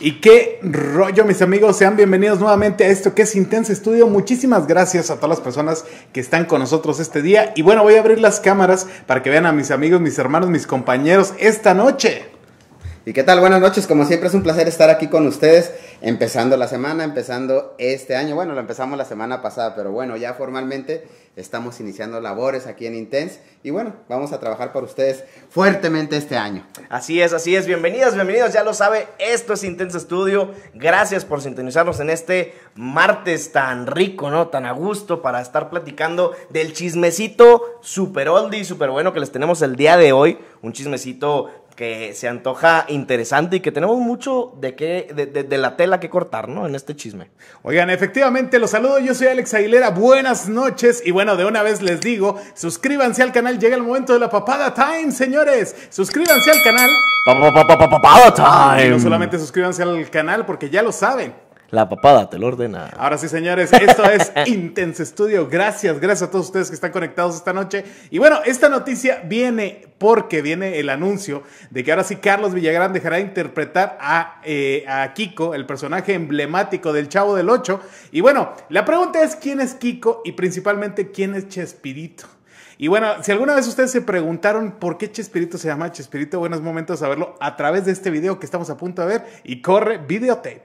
¿Y qué rollo, mis amigos? Sean bienvenidos nuevamente a esto que es Intense Estudio. Muchísimas gracias a todas las personas que están con nosotros este día. Y bueno, voy a abrir las cámaras para que vean a mis amigos, mis hermanos, mis compañeros esta noche. ¿Y qué tal? Buenas noches, como siempre es un placer estar aquí con ustedes, empezando la semana, empezando este año. Bueno, lo empezamos la semana pasada, pero bueno, ya formalmente estamos iniciando labores aquí en Intense y bueno, vamos a trabajar para ustedes fuertemente este año. Así es, así es, bienvenidas, bienvenidos, ya lo sabe, esto es Intense Studio, gracias por sintonizarnos en este martes tan rico, ¿no? Tan a gusto para estar platicando del chismecito super y super bueno que les tenemos el día de hoy, un chismecito que se antoja interesante y que tenemos mucho de, qué de, la tela que cortar, ¿no? En este chisme. Oigan, efectivamente, los saludo. Yo soy Alex Aguilera. Buenas noches. Y bueno, de una vez les digo, suscríbanse al canal. Llega el momento de la papada time, señores. Suscríbanse al canal. Papada time. no solamente suscríbanse al canal porque ya lo saben la papada te lo ordena. Ahora sí, señores, esto es Intense Studio. Gracias, gracias a todos ustedes que están conectados esta noche. Y bueno, esta noticia viene porque viene el anuncio de que ahora sí Carlos Villagrán dejará de interpretar a, eh, a Kiko, el personaje emblemático del Chavo del Ocho. Y bueno, la pregunta es quién es Kiko y principalmente quién es Chespirito. Y bueno, si alguna vez ustedes se preguntaron por qué Chespirito se llama Chespirito, buenos momentos a verlo a través de este video que estamos a punto de ver y corre videotape.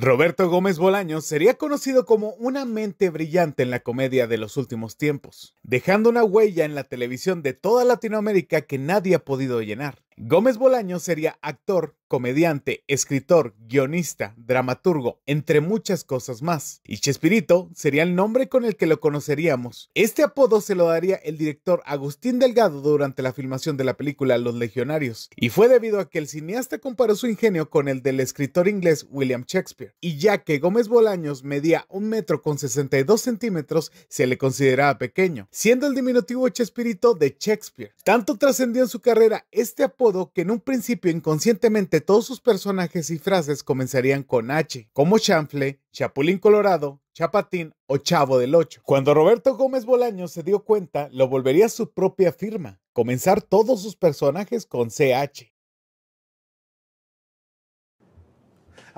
Roberto Gómez Bolaños sería conocido como una mente brillante en la comedia de los últimos tiempos, dejando una huella en la televisión de toda Latinoamérica que nadie ha podido llenar. Gómez Bolaño sería actor, comediante, escritor, guionista, dramaturgo, entre muchas cosas más. Y Chespirito sería el nombre con el que lo conoceríamos. Este apodo se lo daría el director Agustín Delgado durante la filmación de la película Los Legionarios, y fue debido a que el cineasta comparó su ingenio con el del escritor inglés William Shakespeare. Y ya que Gómez Bolaños medía un metro con 62 centímetros, se le consideraba pequeño, siendo el diminutivo Chespirito de Shakespeare. Tanto trascendió en su carrera este apodo que en un principio inconscientemente todos sus personajes y frases comenzarían con H, como chanfle, chapulín colorado, chapatín o chavo del Ocho. Cuando Roberto Gómez Bolaño se dio cuenta, lo volvería su propia firma, comenzar todos sus personajes con CH.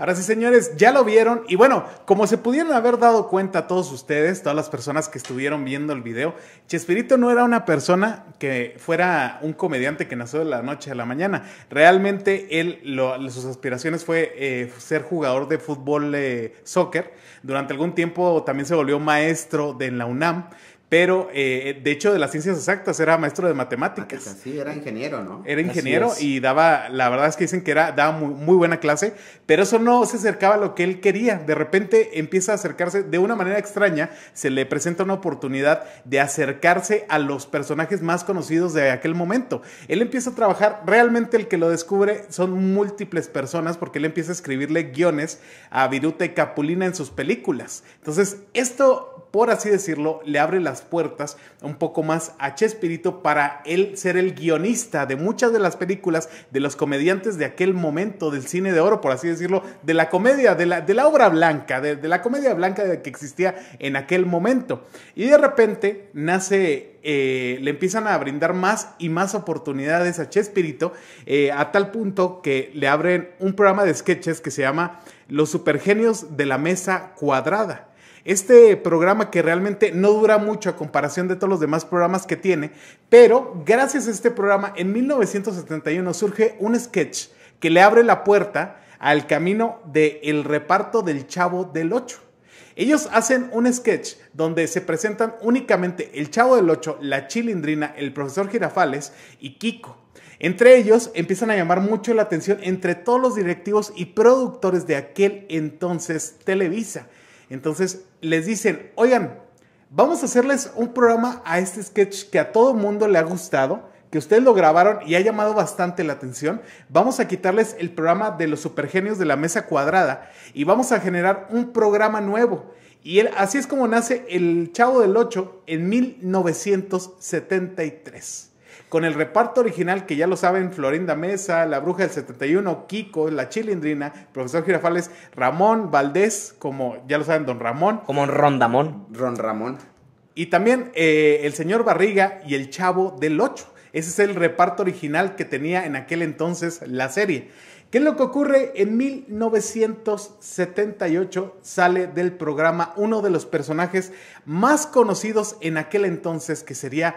Ahora sí, señores, ya lo vieron. Y bueno, como se pudieron haber dado cuenta todos ustedes, todas las personas que estuvieron viendo el video, Chespirito no era una persona que fuera un comediante que nació de la noche a la mañana. Realmente él, lo, sus aspiraciones fue eh, ser jugador de fútbol, eh, soccer. Durante algún tiempo también se volvió maestro de la UNAM. Pero, eh, de hecho, de las ciencias exactas era maestro de matemáticas. Ah, sí, era ingeniero, ¿no? Era ingeniero y daba, la verdad es que dicen que era, daba muy, muy, buena clase, pero eso no se acercaba a lo que él quería. De repente empieza a acercarse de una manera extraña, se le presenta una oportunidad de acercarse a los personajes más conocidos de aquel momento. Él empieza a trabajar, realmente el que lo descubre son múltiples personas porque él empieza a escribirle guiones a Viruta y Capulina en sus películas. Entonces, esto, por así decirlo, le abre las puertas un poco más a Chespirito para él ser el guionista de muchas de las películas de los comediantes de aquel momento del cine de oro, por así decirlo, de la comedia, de la, obra blanca, de, la comedia blanca que existía en aquel momento. Y de repente nace eh, le empiezan a brindar más y más oportunidades a Chespirito, eh, a tal punto que le abren un programa de sketches que se llama Los Supergenios de la Mesa Cuadrada. Este programa que realmente no dura mucho a comparación de todos los demás programas que tiene, pero gracias a este programa en 1971 surge un sketch que le abre la puerta al camino del reparto del Chavo del Ocho. Ellos hacen un sketch donde se presentan únicamente el Chavo del Ocho, la Chilindrina, el profesor Girafales y Kiko. Entre ellos empiezan a llamar mucho la atención entre todos los directivos y productores de aquel entonces Televisa. Entonces les dicen, oigan, vamos a hacerles un programa a este sketch que a todo mundo le ha gustado, que ustedes lo grabaron y ha llamado bastante la atención. Vamos a quitarles el programa de los supergenios de la mesa cuadrada y vamos a generar un programa nuevo. Y así es como nace el Chavo del 8 en 1973 con el reparto original que ya lo saben Florinda Mesa, La Bruja del 71, Kiko, La Chilindrina, Profesor Girafales, Ramón Valdés, como ya lo saben Don Ramón. Como Rondamón. Ron Ramón. Y también eh, el señor Barriga y el Chavo del 8. Ese es el reparto original que tenía en aquel entonces la serie. ¿Qué es lo que ocurre? En 1978 sale del programa uno de los personajes más conocidos en aquel entonces, que sería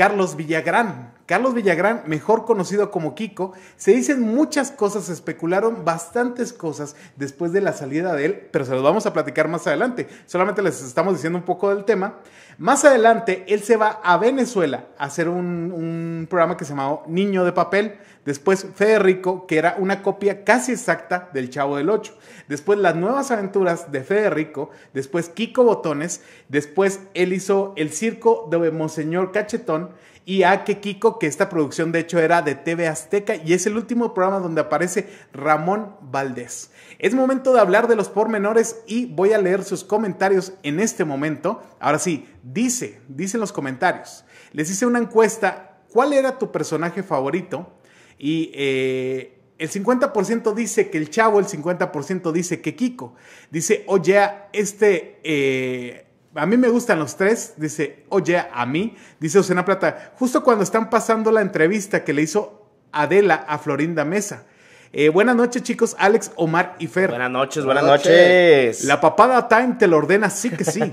Carlos Villagrán, Carlos Villagrán, mejor conocido como Kiko, se dicen muchas cosas, se especularon bastantes cosas después de la salida de él, pero se los vamos a platicar más adelante. Solamente les estamos diciendo un poco del tema. Más adelante, él se va a Venezuela a hacer un, programa que se llamaba Niño de Papel. Después, Federico, que era una copia casi exacta del Chavo del Ocho. Después, Las Nuevas Aventuras de Federico. Después, Kiko Botones. Después, él hizo El Circo de Monseñor Cachetón y a Kiko que esta producción de hecho era de TV Azteca y es el último programa donde aparece Ramón Valdés. Es momento de hablar de los pormenores y voy a leer sus comentarios en este momento. Ahora sí, dice, dicen los comentarios. Les hice una encuesta, ¿cuál era tu personaje favorito? Y eh, el 50% dice que el chavo, el 50% dice que Kiko. Dice, oye, este... Eh, a mí me gustan los tres, dice, oye, a mí, dice Ocena Plata, justo cuando están pasando la entrevista que le hizo Adela a Florinda Mesa. Eh, buenas noches, chicos, Alex, Omar y Fer. Buenas noches, buenas, noches. La papada Time te lo ordena, sí que sí.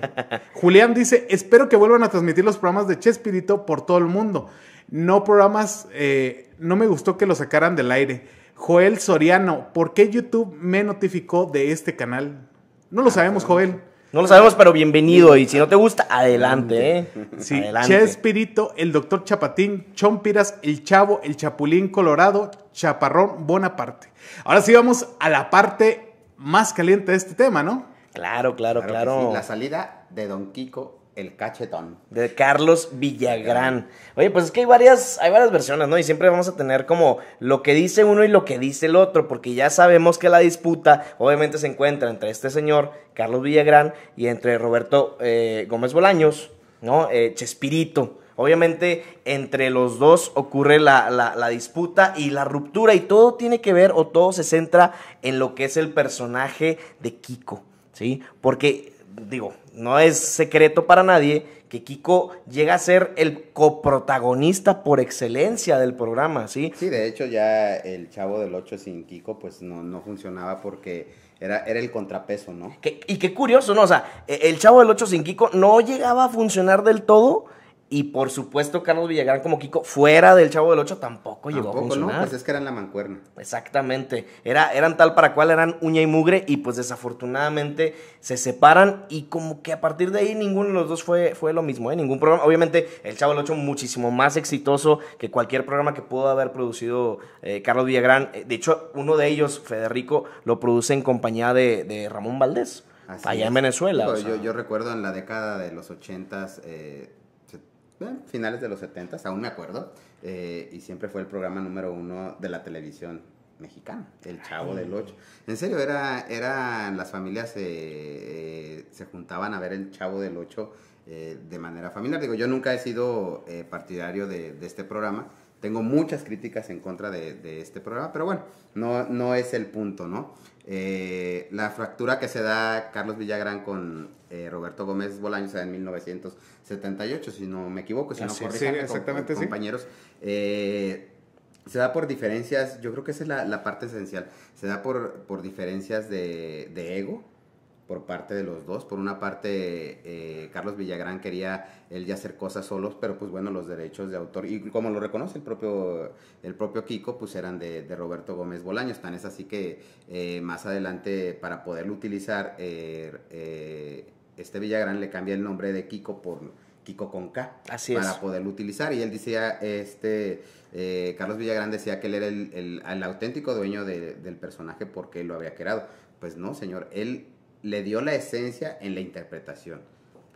Julián dice, espero que vuelvan a transmitir los programas de Chespirito por todo el mundo. No programas, eh, no me gustó que lo sacaran del aire. Joel Soriano, ¿por qué YouTube me notificó de este canal? No lo ah, sabemos, Joel. No lo sabemos, pero bienvenido. Y si no te gusta, adelante. ¿eh? Sí, adelante. Espirito, el doctor Chapatín, Chompiras, el Chavo, el Chapulín Colorado, Chaparrón, Bonaparte. Ahora sí vamos a la parte más caliente de este tema, ¿no? Claro, claro, claro. la salida de Don Kiko el cachetón. De Carlos Villagrán. Oye, pues es que hay varias, hay varias versiones, ¿no? Y siempre vamos a tener como lo que dice uno y lo que dice el otro, porque ya sabemos que la disputa obviamente se encuentra entre este señor, Carlos Villagrán, y entre Roberto eh, Gómez Bolaños, ¿no? Eh, Chespirito. Obviamente entre los dos ocurre la, disputa y la ruptura y todo tiene que ver o todo se centra en lo que es el personaje de Kiko, ¿sí? Porque, digo, no es secreto para nadie que Kiko llega a ser el coprotagonista por excelencia del programa, ¿sí? Sí, de hecho ya el Chavo del Ocho sin Kiko pues no, no funcionaba porque era, era el contrapeso, ¿no? Que, y qué curioso, ¿no? O sea, e, el Chavo del Ocho sin Kiko no llegaba a funcionar del todo y por supuesto, Carlos Villagrán como Kiko, fuera del Chavo del Ocho, tampoco, llegó a funcionar. No, pues es que eran la mancuerna. Exactamente. Era, eran tal para cual, eran uña y mugre, y pues desafortunadamente se separan. Y como que a partir de ahí ninguno de los dos fue, fue lo mismo, ¿eh? Ningún programa. Obviamente, el Chavo del Ocho muchísimo más exitoso que cualquier programa que pudo haber producido eh, Carlos Villagrán. Eh, de hecho, uno de ellos, Federico, lo produce en compañía de, Ramón Valdés. allá en Venezuela. Yo, recuerdo en la década de los ochentas finales de los 70, aún me acuerdo, eh, y siempre fue el programa número uno de la televisión mexicana, El Chavo del Ocho. En serio, era, era las familias se eh, juntaban a ver El Chavo del Ocho eh, de manera familiar. Digo, yo nunca he sido partidario de, este programa. Tengo muchas críticas en contra de, este programa, pero bueno, no, no es el punto, ¿no? la fractura que se da Carlos Villagrán con, eh, Roberto Gómez Bolaños en 1978, si no me equivoco, si no sí, sí, exactamente, compañeros. Eh, se da por diferencias, yo creo que esa es la, parte esencial, se da por, por diferencias de, ego, por parte de los dos. Por una parte, eh, Carlos Villagrán quería él ya hacer cosas solos, pero pues bueno, los derechos de autor, y como lo reconoce el propio, el propio Kiko, pues eran de, Roberto Gómez Bolaños. Tan es así que más adelante, para poderlo utilizar, este Villagrán le cambia el nombre de Kiko por Kiko con K. para poderlo utilizar. Y él decía, este, eh, Carlos Villagrán decía que él era el, auténtico dueño del personaje porque él lo había creado. Pues no, señor, él le dio la esencia en la interpretación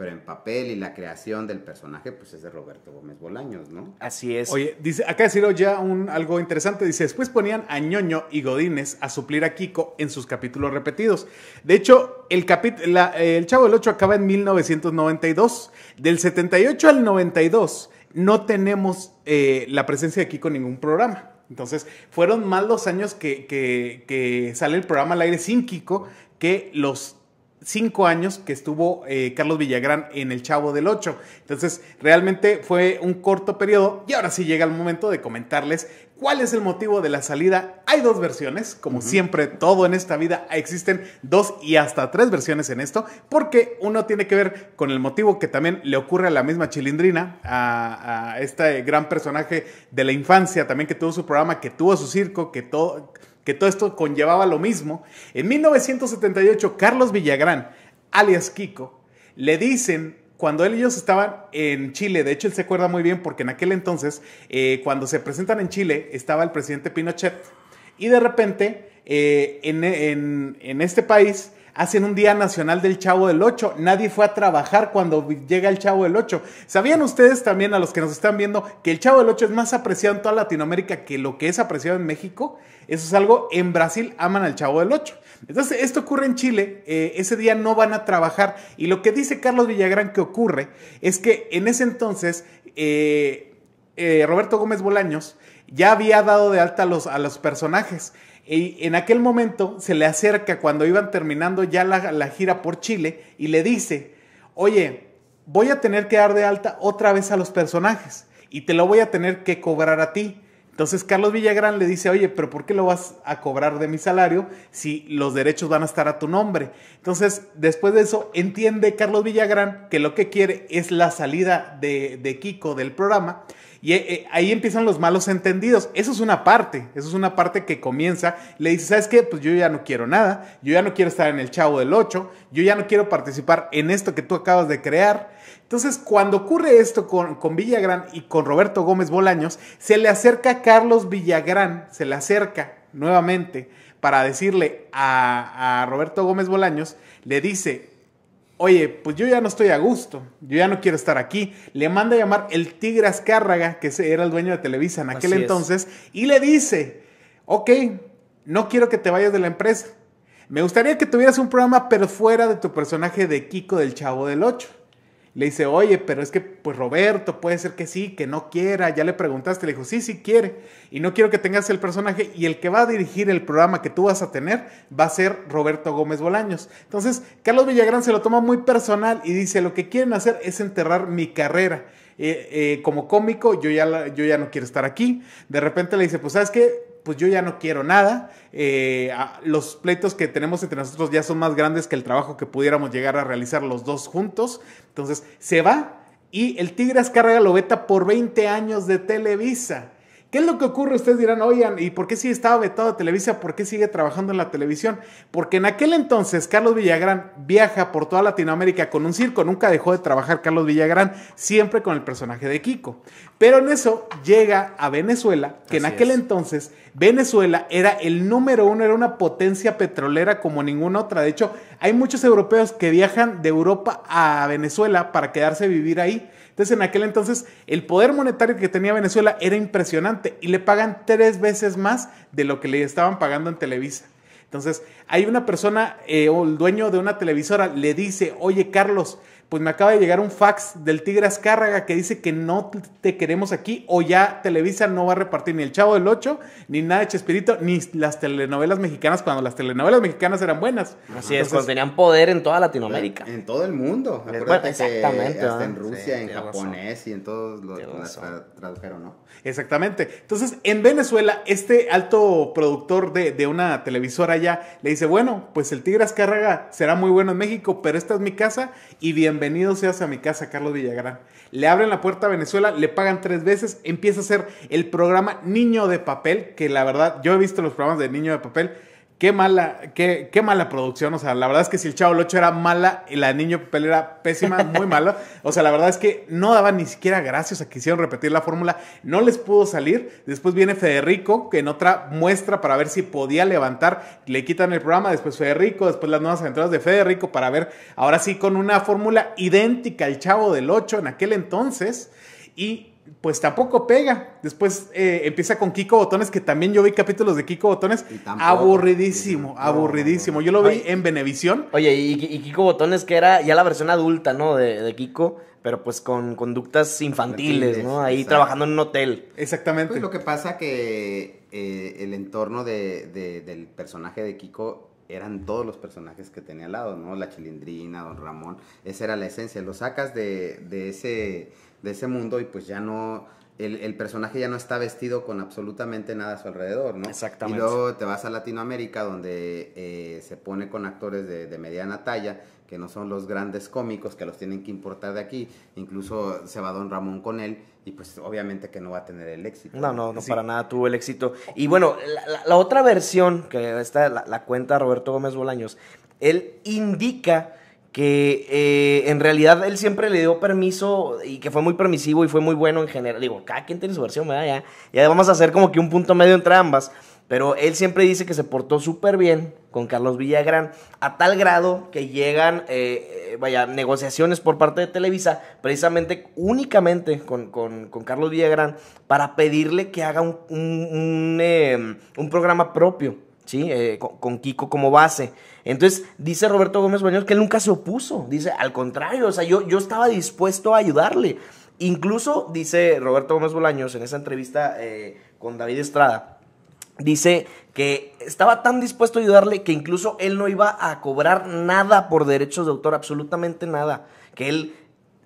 pero en papel y la creación del personaje, pues es de Roberto Gómez Bolaños, ¿no? Así es. Oye, dice, acá sido ya un, algo interesante. Dice, después ponían a Ñoño y Godínez a suplir a Kiko en sus capítulos repetidos. De hecho, el, la, eh, el Chavo del 8 acaba en 1992. Del 78 al 92 no tenemos eh, la presencia de Kiko en ningún programa. Entonces, fueron más los años que, que sale el programa al aire sin Kiko que los cinco años que estuvo eh, Carlos Villagrán en El Chavo del Ocho. Entonces, realmente fue un corto periodo y ahora sí llega el momento de comentarles cuál es el motivo de la salida. Hay dos versiones, como siempre, todo en esta vida existen dos y hasta tres versiones en esto, porque uno tiene que ver con el motivo que también le ocurre a la misma Chilindrina, a, a este gran personaje de la infancia también que tuvo su programa, que tuvo su circo, que todo que todo esto conllevaba lo mismo, en 1978 Carlos Villagrán, alias Kiko, le dicen cuando él y ellos estaban en Chile, de hecho él se acuerda muy bien porque en aquel entonces, eh, cuando se presentan en Chile, estaba el presidente Pinochet y de repente eh, en, en este país hacen un Día Nacional del Chavo del 8. Nadie fue a trabajar cuando llega el Chavo del 8. ¿Sabían ustedes también, a los que nos están viendo, que el Chavo del 8 es más apreciado en toda Latinoamérica que lo que es apreciado en México? Eso es algo, en Brasil aman al Chavo del 8. Entonces, esto ocurre en Chile, eh, ese día no van a trabajar. Y lo que dice Carlos Villagrán que ocurre es que en ese entonces, eh, eh, Roberto Gómez Bolaños ya había dado de alta los, a los personajes. Y en aquel momento se le acerca cuando iban terminando ya la, gira por Chile y le dice, oye, voy a tener que dar de alta otra vez a los personajes y te lo voy a tener que cobrar a ti. Entonces Carlos Villagrán le dice, oye, pero ¿por qué lo vas a cobrar de mi salario si los derechos van a estar a tu nombre? Entonces, después de eso, entiende Carlos Villagrán que lo que quiere es la salida de, de Kiko del programa y eh, eh, ahí empiezan los malos entendidos. Eso es una parte, eso es una parte que comienza. Le dice, ¿sabes qué? Pues yo ya no quiero nada, yo ya no quiero estar en el chavo del 8, yo ya no quiero participar en esto que tú acabas de crear. Entonces, cuando ocurre esto con, Villagrán y con Roberto Gómez Bolaños, se le acerca a Carlos Villagrán, se le acerca nuevamente para decirle a Roberto Gómez Bolaños, le dice, oye, pues yo ya no estoy a gusto, yo ya no quiero estar aquí. Le manda a llamar el Tigre Azcárraga, que era el dueño de Televisa en aquel entonces, y le dice, ok, no quiero que te vayas de la empresa. Me gustaría que tuvieras un programa, pero fuera de tu personaje de Kiko del Chavo del Ocho. Le dice, oye, pero es que pues Roberto puede ser que sí, que no quiera. Ya le preguntaste, le dijo, sí, sí quiere. Y no quiero que tengas el personaje. Y el que va a dirigir el programa que tú vas a tener va a ser Roberto Gómez Bolaños. Entonces, Carlos Villagrán se lo toma muy personal y dice, lo que quieren hacer es enterrar mi carrera. Eh, eh, como cómico, yo ya, yo ya no quiero estar aquí. De repente le dice, pues sabes qué, pues yo ya no quiero nada, eh, los pleitos que tenemos entre nosotros ya son más grandes que el trabajo que pudiéramos llegar a realizar los dos juntos, entonces se va y el Tigre Azcárraga lo veta por 20 años de Televisa. ¿Qué es lo que ocurre? Ustedes dirán, oigan, ¿y por qué si estaba vetado de Televisa? ¿Por qué sigue trabajando en la televisión? Porque en aquel entonces Carlos Villagrán viaja por toda Latinoamérica con un circo. Nunca dejó de trabajar Carlos Villagrán, siempre con el personaje de Kiko. Pero en eso llega a Venezuela, que en aquel entonces Venezuela era el número uno, era una potencia petrolera como ninguna otra. De hecho, hay muchos europeos que viajan de Europa a Venezuela para quedarse a vivir ahí. Entonces, en aquel entonces, el poder monetario que tenía Venezuela era impresionante y le pagan tres veces más de lo que le estaban pagando en Televisa. Entonces, hay una persona, eh, o el dueño de una televisora, le dice, oye Carlos, pues me acaba de llegar un fax del Tigre Azcárraga que dice que no te queremos aquí o ya Televisa no va a repartir ni el Chavo del Ocho, ni nada de Chespirito, ni las telenovelas mexicanas cuando las telenovelas mexicanas eran buenas. Así es, cuando tenían poder en toda Latinoamérica. En todo el mundo. Eh, exactamente. en Rusia, en japonés y en todos los tradujeron, ¿no? Exactamente. Entonces, en Venezuela, este alto productor de, una televisora ya le dice, bueno, pues el Tigre Azcárraga será muy bueno en México, pero esta es mi casa y bien bienvenido seas a mi casa, Carlos Villagrán. Le abren la puerta a Venezuela, le pagan tres veces, empieza a hacer el programa Niño de Papel, que la verdad yo he visto los programas de Niño de Papel qué mala, qué, qué mala producción. O sea, la verdad es que si el Chavo del Ocho era mala y la Niño Papel era pésima, muy mala. O sea, la verdad es que no daba ni siquiera gracias a que quisieron repetir la fórmula. No les pudo salir. Después viene Federico, que en otra muestra para ver si podía levantar, le quitan el programa. Después Federico, después las nuevas entradas de Federico para ver, ahora sí, con una fórmula idéntica al Chavo del Ocho en aquel entonces. Y pues tampoco pega. Después eh, empieza con Kiko Botones, que también yo vi capítulos de Kiko Botones. aburridísimo, aburridísimo. yo lo vi en Venevisión. Oye, y, Kiko Botones, que era ya la versión adulta, ¿no? De, Kiko, pero pues con conductas infantiles, ¿no? Ahí trabajando en un hotel. Exactamente. Pues lo que pasa que eh, el entorno del personaje de Kiko eran todos los personajes que tenía al lado, ¿no? La chilindrina, Don Ramón, esa era la esencia. Lo sacas de, de ese de ese mundo y pues ya no, el, personaje ya no está vestido con absolutamente nada a su alrededor, ¿no? Exactamente. Y luego te vas a Latinoamérica donde eh, se pone con actores de, mediana talla, que no son los grandes cómicos, que los tienen que importar de aquí, incluso se va Don Ramón con él, y pues obviamente que no va a tener el éxito. No, no, no para nada tuvo el éxito. Y bueno, la, otra versión, que está la, la cuenta Roberto Gómez Bolaños, él indica que eh, en realidad él siempre le dio permiso y que fue muy permisivo y fue muy bueno en general. Digo, cada quien tiene su versión, Ya, ya vamos a hacer como que un punto medio entre ambas. Pero él siempre dice que se portó súper bien con Carlos Villagrán, a tal grado que llegan, eh, eh, vaya, negociaciones por parte de Televisa, precisamente únicamente con, Carlos Villagrán, para pedirle que haga un, un programa propio eh, con, Kiko como base. Entonces, dice Roberto Gómez Bolaños que él nunca se opuso, dice, al contrario, o sea, yo, yo estaba dispuesto a ayudarle. Incluso, dice Roberto Gómez Bolaños en esa entrevista eh, con David Estrada, dice que estaba tan dispuesto a ayudarle que incluso él no iba a cobrar nada por derechos de autor, absolutamente nada. Que él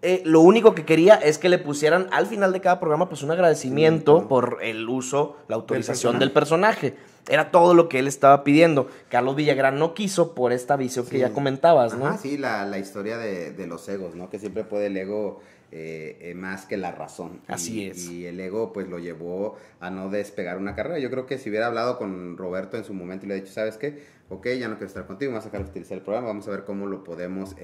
eh, lo único que quería es que le pusieran al final de cada programa pues un agradecimiento por el uso, la autorización del personaje. Era todo lo que él estaba pidiendo. Carlos Villagrán no quiso por esta visión que ya comentabas, ¿no? Ah, sí, la, historia de, los egos, ¿no? Que siempre puede el ego eh, eh, más que la razón. Así es. Y el ego pues lo llevó a no despegar una carrera. Yo creo que si hubiera hablado con Roberto en su momento y le hubiera dicho, ¿sabes qué? Ok, ya no quiero estar contigo, vamos a dejar utilizar el programa, vamos a ver cómo lo podemos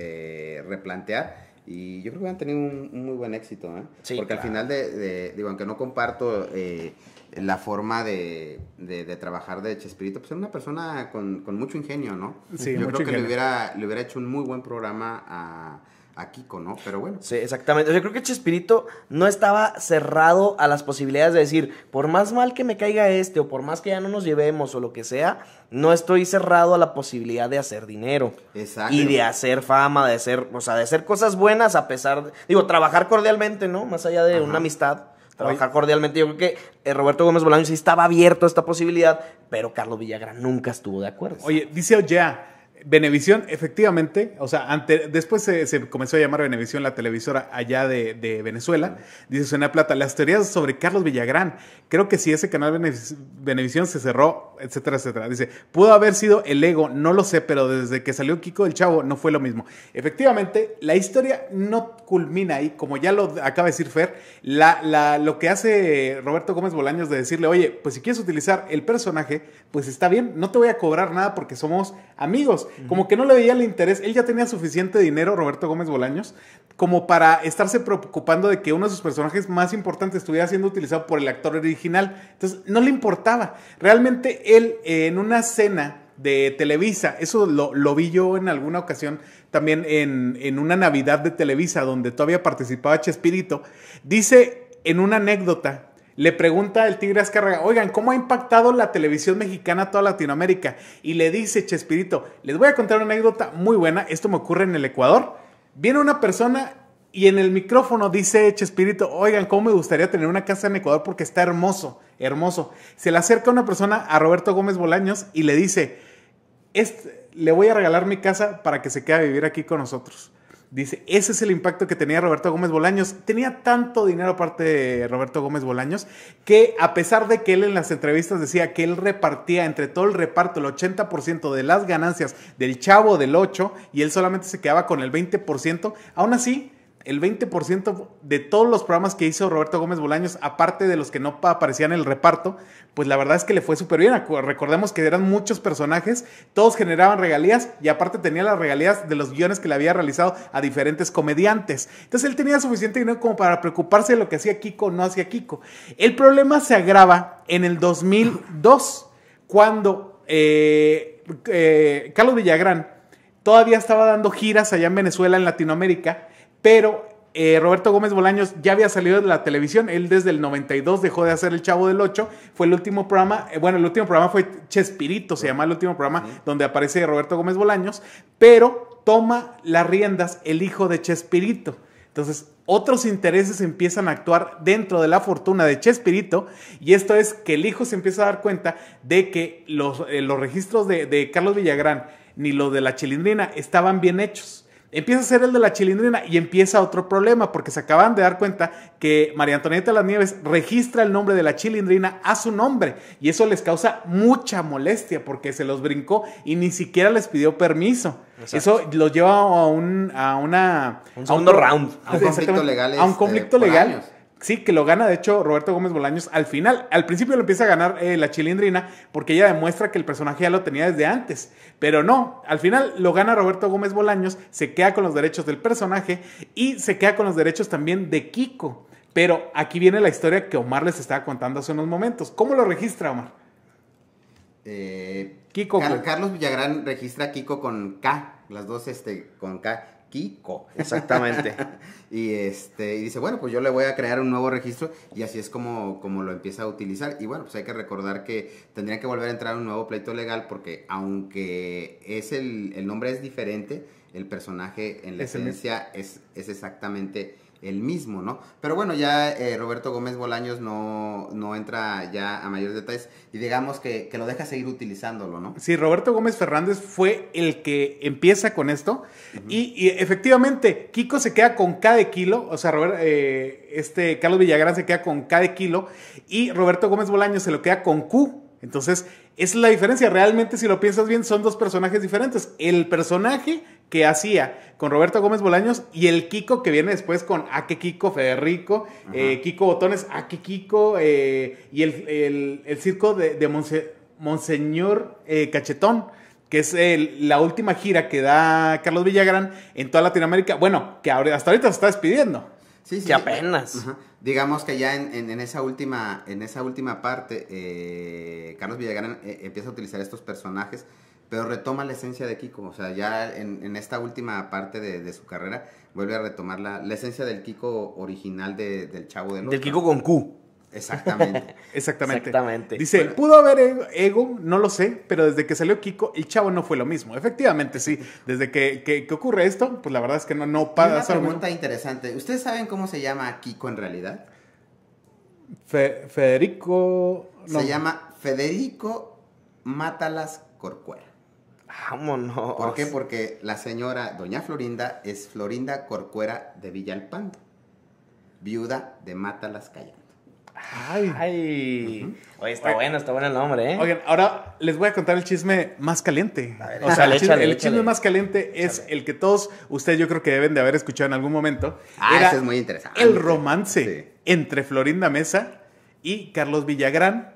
replantear y yo creo que han tenido un, muy buen éxito, ¿eh? Porque al final, de, digo, aunque no comparto eh, la forma de, trabajar de Chespirito, pues era una persona con, mucho ingenio, ¿no? yo creo que le hubiera, le hubiera hecho un muy buen programa a a Kiko, ¿no? Pero bueno. Sí, exactamente. Yo creo que Chespirito no estaba cerrado a las posibilidades de decir, por más mal que me caiga este, o por más que ya no nos llevemos, o lo que sea, no estoy cerrado a la posibilidad de hacer dinero. Exacto. Y de hacer fama, de hacer, o sea, de hacer cosas buenas a pesar, de, digo, trabajar cordialmente, ¿no? Más allá de una amistad trabajar cordialmente. Yo creo que eh, Roberto Gómez Bolaño sí estaba abierto a esta posibilidad, pero Carlos Villagra nunca estuvo de acuerdo. Oye, dice ya. ...Benevisión efectivamente, o sea, después se, comenzó a llamar Benevisión... la televisora allá de, Venezuela. Dice Suena Plata, las teorías sobre Carlos Villagrán. Creo que si ese canal Benevisión se cerró, etcétera, etcétera. Dice, pudo haber sido el ego, no lo sé, pero desde que salió Kiko el Chavo no fue lo mismo. Efectivamente, la historia no culmina ahí, como ya lo acaba de decir Fer. La, lo que hace Roberto Gómez Bolaños de decirle, oye, pues si quieres utilizar el personaje, pues está bien, no te voy a cobrar nada porque somos amigos. Como que no le veía el interés. Él ya tenía suficiente dinero, Roberto Gómez Bolaños, como para estarse preocupando de que uno de sus personajes más importantes estuviera siendo utilizado por el actor original. Entonces, no le importaba. Realmente él, eh, en una cena de Televisa, eso lo, vi yo en alguna ocasión, también en, en una Navidad de Televisa, donde todavía participaba Chespirito, dice en una anécdota le pregunta el Tigre Azcárraga, oigan, ¿cómo ha impactado la televisión mexicana a toda Latinoamérica? Y le dice Chespirito, les voy a contar una anécdota muy buena, esto me ocurre en el Ecuador. Viene una persona y en el micrófono dice Chespirito, oigan, ¿cómo me gustaría tener una casa en Ecuador porque está hermoso, hermoso? Se le acerca una persona a Roberto Gómez Bolaños y le dice, este, le voy a regalar mi casa para que se quede a vivir aquí con nosotros. Dice, ese es el impacto que tenía Roberto Gómez Bolaños. Tenía tanto dinero aparte de Roberto Gómez Bolaños que a pesar de que él en las entrevistas decía que él repartía entre todo el reparto el 80% de las ganancias del chavo del 8 y él solamente se quedaba con el 20%, aún así el 20% de todos los programas que hizo Roberto Gómez Bolaños, aparte de los que no aparecían en el reparto, pues la verdad es que le fue súper bien. Recordemos que eran muchos personajes, todos generaban regalías y aparte tenía las regalías de los guiones que le había realizado a diferentes comediantes. Entonces él tenía suficiente dinero como para preocuparse de lo que hacía Kiko o no hacía Kiko. El problema se agrava en el 2002, cuando eh, eh, Carlos Villagrán todavía estaba dando giras allá en Venezuela, en Latinoamérica pero eh, Roberto Gómez Bolaños ya había salido de la televisión, él desde el 92 dejó de hacer El Chavo del 8, fue el último programa, eh, bueno, el último programa fue Chespirito, se llama el último programa donde aparece Roberto Gómez Bolaños, pero toma las riendas el hijo de Chespirito. Entonces, otros intereses empiezan a actuar dentro de la fortuna de Chespirito y esto es que el hijo se empieza a dar cuenta de que los, eh, los registros de, de Carlos Villagrán ni los de la Chilindrina estaban bien hechos. Empieza a ser el de la chilindrina y empieza otro problema, porque se acaban de dar cuenta que María Antonieta las Nieves registra el nombre de la chilindrina a su nombre y eso les causa mucha molestia porque se los brincó y ni siquiera les pidió permiso. Eso los lleva a, un, a una... round. A un conflicto legal. A un conflicto este, legal Sí, que lo gana, de hecho, Roberto Gómez Bolaños al final. Al principio lo empieza a ganar eh, la chilindrina porque ella demuestra que el personaje ya lo tenía desde antes. Pero no, al final lo gana Roberto Gómez Bolaños, se queda con los derechos del personaje y se queda con los derechos también de Kiko. Pero aquí viene la historia que Omar les estaba contando hace unos momentos. ¿Cómo lo registra Omar? Eh, Kiko. Pues. Carlos Villagrán registra a Kiko con K, las dos este, con K. Kiko. Exactamente. y este y dice, bueno, pues yo le voy a crear un nuevo registro y así es como, como lo empieza a utilizar. Y bueno, pues hay que recordar que tendría que volver a entrar un nuevo pleito legal porque aunque es el, el nombre es diferente, el personaje en la esencia es, es exactamente el mismo, ¿no? Pero bueno, ya eh, Roberto Gómez Bolaños no, entra ya a mayores detalles y digamos que, lo deja seguir utilizándolo, ¿no? Sí, Roberto Gómez Fernández fue el que empieza con esto y, efectivamente Kiko se queda con cada kilo, o sea, Robert, eh, este Carlos Villagrán se queda con cada kilo y Roberto Gómez Bolaños se lo queda con Q. Entonces, es la diferencia. Realmente, si lo piensas bien, son dos personajes diferentes. El personaje que hacía con Roberto Gómez Bolaños y el Kiko que viene después con Ake ah, Kiko Federico, eh, Kiko Botones, Ake ah, Kiko eh, y el, circo de, Monseñor eh, Cachetón, que es la última gira que da Carlos Villagrán en toda Latinoamérica. Bueno, que hasta ahorita se está despidiendo. Sí, sí. Y apenas. Digamos que ya en, esa, última, en esa última parte, Carlos Villagrán empieza a utilizar estos personajes pero retoma la esencia de Kiko. O sea, ya en, esta última parte de, su carrera vuelve a retomar la, esencia del Kiko original del Chavo de norte, Del Kiko con Q. Exactamente. Exactamente. Dice, pudo haber e-, ego, no lo sé, pero desde que salió Kiko, el chavo no fue lo mismo. Efectivamente, sí. Desde que, ocurre esto, pues la verdad es que no, no pasa. Una pregunta interesante. ¿Ustedes saben cómo se llama Kiko en realidad? Federico... Se llama Federico Mátalas Corcuera. Vámonos. ¿Por qué? Porque la señora Doña Florinda es Florinda Corcuera de Villalpando, viuda de Mata Las Ay. Ay. Oye, está bueno, está bueno el nombre, ¿eh? Oigan, ahora les voy a contar el chisme más caliente. o sea, el, chisme, más caliente es el que todos ustedes yo creo que deben de haber escuchado en algún momento. Ah, ese es muy interesante. El romance entre Florinda Mesa y Carlos Villagrán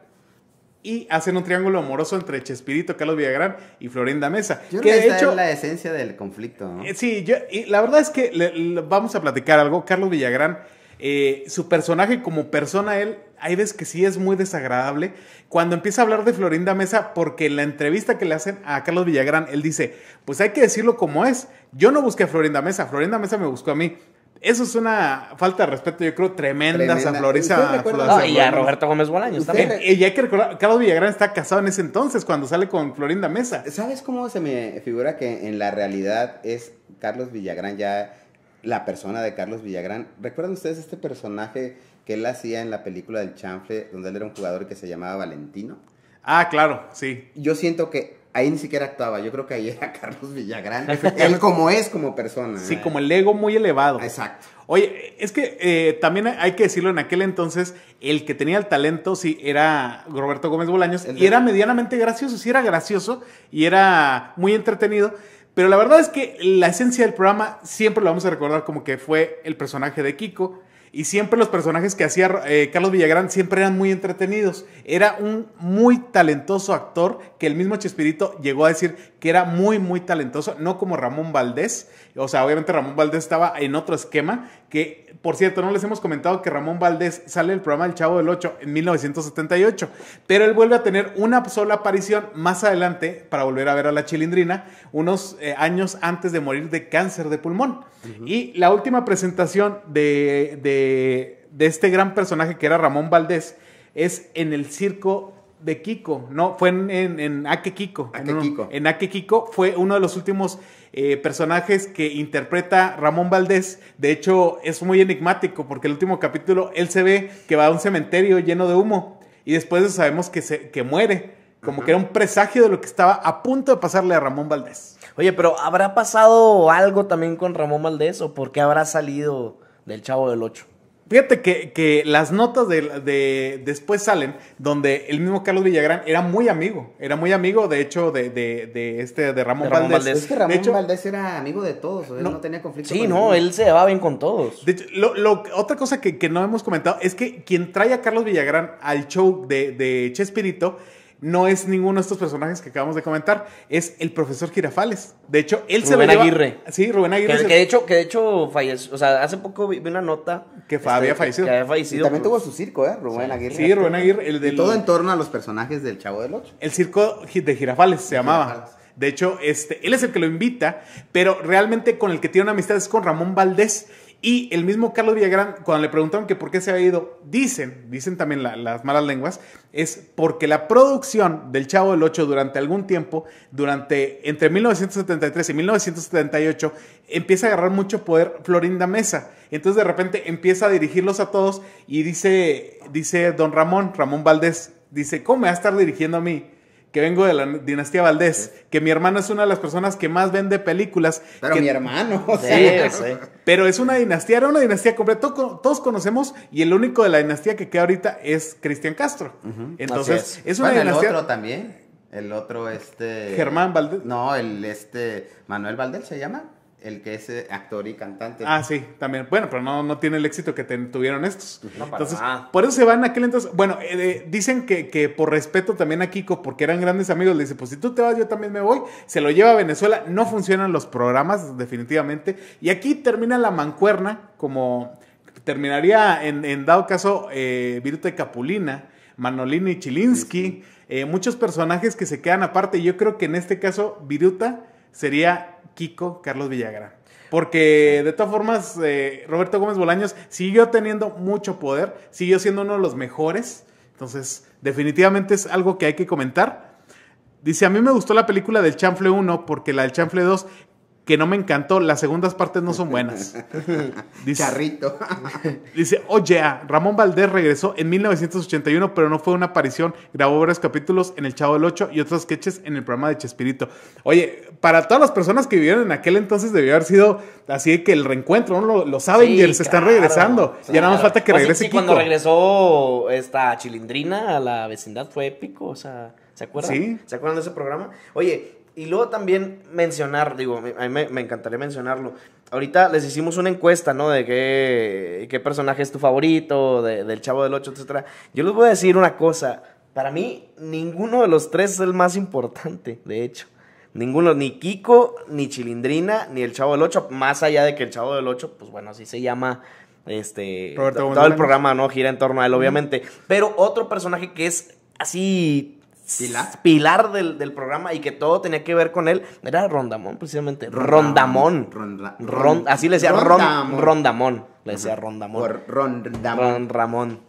y hacen un triángulo amoroso entre Chespirito, Carlos Villagrán y Florinda Mesa. Yo que es la esencia del conflicto. ¿no? Eh, sí, yo, y la verdad es que vamos a platicar algo. Carlos Villagrán, eh, su personaje como persona, él, hay veces que sí es muy desagradable. Cuando empieza a hablar de Florinda Mesa, porque en la entrevista que le hacen a Carlos Villagrán, él dice, pues hay que decirlo como es. Yo no busqué a Florinda Mesa, Florinda Mesa me buscó a mí. Eso es una falta de respeto, yo creo, tremenda, a Florisa. y a Roberto Gómez Bolaños también. Y hay que recordar, Carlos Villagrán está casado en ese entonces, cuando sale con Florinda Mesa. ¿Sabes cómo se me figura que en la realidad es Carlos Villagrán ya la persona de Carlos Villagrán? ¿Recuerdan ustedes este personaje que él hacía en la película del Chanfle, donde él era un jugador que se llamaba Valentino? Ah, claro, sí. Yo siento que ahí ni siquiera actuaba, yo creo que ahí era Carlos Villagrán, él como es como persona. Sí, como el ego muy elevado. Exacto. Oye, es que eh, también hay que decirlo, en aquel entonces el que tenía el talento sí era Roberto Gómez Bolaños y era medianamente gracioso, sí era gracioso y era muy entretenido. Pero la verdad es que la esencia del programa siempre lo vamos a recordar como que fue el personaje de Kiko. Y siempre los personajes que hacía eh, Carlos Villagrán siempre eran muy entretenidos. Era un muy talentoso actor que el mismo Chespirito llegó a decir que era muy, muy talentoso, no como Ramón Valdés. O sea, obviamente Ramón Valdés estaba en otro esquema, que por cierto, no les hemos comentado que Ramón Valdés sale del programa El Chavo del 8 en 1978, pero él vuelve a tener una sola aparición más adelante para volver a ver a la chilindrina, unos eh, años antes de morir de cáncer de pulmón. Y la última presentación de, de, de, este gran personaje que era Ramón Valdés es en el circo de Kiko, no, fue en, en, Kiko. en, Kiko. en, Ake Kiko fue uno de los últimos eh, personajes que interpreta Ramón Valdés. De hecho, es muy enigmático porque el último capítulo él se ve que va a un cementerio lleno de humo y después sabemos que, se, muere. Como que era un presagio de lo que estaba a punto de pasarle a Ramón Valdés. Oye, pero ¿habrá pasado algo también con Ramón Valdés o por qué habrá salido del Chavo del Ocho? Fíjate que, las notas de, después salen donde el mismo Carlos Villagrán era muy amigo, era muy amigo de hecho de, de, este de Ramón, Valdés. Es que Ramón Valdés era amigo de todos, él no, tenía conflicto. Sí, no, él se llevaba bien con todos. De hecho, lo, otra cosa que, que, no hemos comentado es que quien trae a Carlos Villagrán al show de, de Chespirito no es ninguno de estos personajes que acabamos de comentar, es el profesor Girafales. De hecho, él se lo Aguirre. Sí, Rubén Aguirre. Que, de hecho, que de hecho falleció, o sea, hace poco vi una nota que había este, fallecido. había fallecido. Y también pues. tuvo su circo, ¿eh? Rubén Aguirre. Sí, Rubén Aguirre, el todo en torno a los personajes del Chavo del Ocho. El circo de Girafales se llamaba. De hecho, este, él es el que lo invita, pero realmente con el que tiene una amistad es con Ramón Valdés, y el mismo Carlos Villagrán, cuando le preguntaron que por qué se había ido, dicen, dicen también las malas lenguas, es porque la producción del Chavo del Ocho durante algún tiempo, durante entre 1973 y 1978, empieza a agarrar mucho poder Florinda Mesa. Entonces de repente empieza a dirigirlos a todos y dice, dice don Ramón, Ramón Valdés, dice, ¿cómo me va a estar dirigiendo a mí? que vengo de la dinastía Valdés, que mi hermana es una de las personas que más vende películas. Pero mi hermano. sí, Pero es una dinastía, era una dinastía completa, todos conocemos y el único de la dinastía que queda ahorita es Cristian Castro. Entonces, es. una dinastía... El otro también. El otro, este. Germán Valdés. No, el este. Manuel Valdés se llama el que es eh, actor y cantante. Ah, sí, también. Bueno, pero no, no tiene el éxito que tuvieron estos. No para entonces, nada. por eso se van aquel entonces. Bueno, eh, dicen que, por respeto también a Kiko, porque eran grandes amigos, le dice, pues si tú te vas, yo también me voy. Se lo lleva a Venezuela. No funcionan los programas, definitivamente. Y aquí termina la mancuerna, como terminaría en, dado caso eh, Viruta y Capulina, Manolini Chilinsky, muchos personajes que se quedan aparte. Yo creo que en este caso, Viruta sería Kiko Carlos Villagra... Porque de todas formas, eh, Roberto Gómez Bolaños siguió teniendo mucho poder, siguió siendo uno de los mejores. Entonces, definitivamente es algo que hay que comentar. Dice, a mí me gustó la película del Chanfle 1 porque la del Chanfle 2 que no me encantó, las segundas partes no son buenas. Dice, Charrito. dice, oye, oh, Ramón Valdés regresó en 1981, pero no fue una aparición. Grabó varios capítulos en El Chavo del Ocho y otros sketches en el programa de Chespirito. Oye, para todas las personas que vivieron en aquel entonces debió haber sido así que el reencuentro, ¿no? Lo saben y se están regresando. Ya nada más falta que regrese cuando regresó esta Chilindrina a la vecindad fue épico, o sea... ¿Se acuerdan? ¿Se acuerdan de ese programa? Oye, y luego también mencionar, digo, a mí me, encantaría mencionarlo. Ahorita les hicimos una encuesta, ¿no? De qué, qué personaje es tu favorito, del Chavo del Ocho, etc. Yo les voy a decir una cosa. Para mí, ninguno de los tres es el más importante, de hecho. Ninguno, ni Kiko, ni Chilindrina, ni el Chavo del Ocho. Más allá de que el Chavo del Ocho, pues bueno, así se llama este todo el programa no gira en torno a él obviamente pero otro personaje que es así Pilar, del, programa y que todo tenía que ver con él. Era Rondamón, precisamente. Rondamón. Rondamón. así le decía Rondamón. Rondamón. Le decía Rondamón. Rondamón. Ramón.